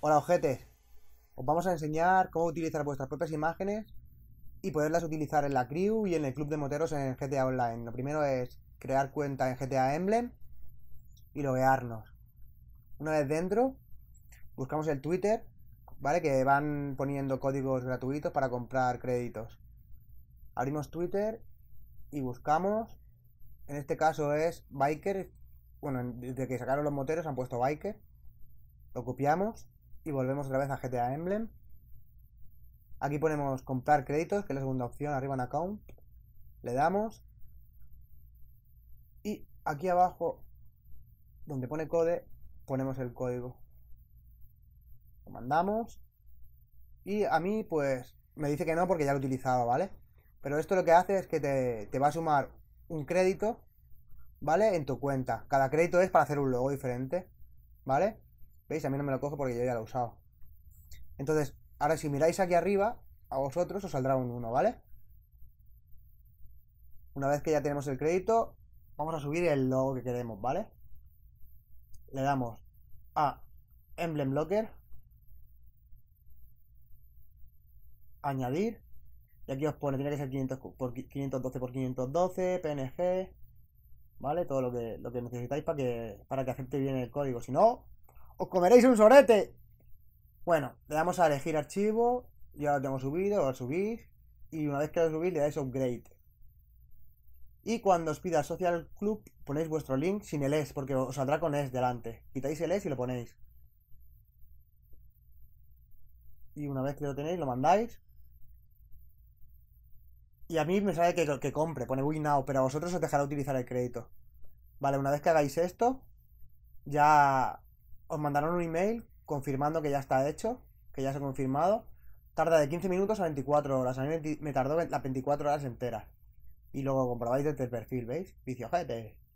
Hola ojetes, os vamos a enseñar cómo utilizar vuestras propias imágenes y poderlas utilizar en la crew y en el club de moteros en GTA Online. Lo primero es crear cuenta en GTA Emblem y loguearnos. Una vez dentro, buscamos el Twitter, ¿vale? Que van poniendo códigos gratuitos para comprar créditos. Abrimos Twitter y buscamos, en este caso es Biker, bueno, desde que sacaron los moteros han puesto Biker, lo copiamos y volvemos otra vez a GTA Emblem. Aquí ponemos comprar créditos, que es la segunda opción, arriba en account. Le damos. Y aquí abajo, donde pone code, ponemos el código. Lo mandamos. Y a mí, pues, me dice que no porque ya lo he utilizado, ¿vale? Pero esto lo que hace es que te, te va a sumar un crédito, ¿vale? En tu cuenta. Cada crédito es para hacer un logo diferente, ¿vale? ¿Veis? A mí no me lo cojo porque yo ya lo he usado. Entonces, ahora si miráis aquí arriba, a vosotros os saldrá un 1, ¿vale? Una vez que ya tenemos el crédito, vamos a subir el logo que queremos, ¿vale? Le damos a Emblem Locker, añadir, y aquí os pone, tiene que ser 512 por 512, PNG, ¿vale? Todo lo que, lo que necesitáis para que, para que acepte bien el código. Si no, ¿Os comeréis un sorete? Bueno, le damos a elegir archivo, ya lo tengo subido, lo subís, y una vez que lo subís le dais upgrade. Y cuando os pida Social Club, ponéis vuestro link sin el S, porque os saldrá con S delante. Quitáis el S y lo ponéis. Y una vez que lo tenéis, lo mandáis. Y a mí me sale que, que compre, pone Win pero a vosotros os dejará utilizar el crédito. Vale, una vez que hagáis esto, ya os mandaron un email confirmando que ya está hecho, que ya se ha confirmado. Tarda de 15 minutos a 24 horas. A mí me tardó las 24 horas enteras. Y luego comprobáis desde el perfil, ¿veis? Vicio gente.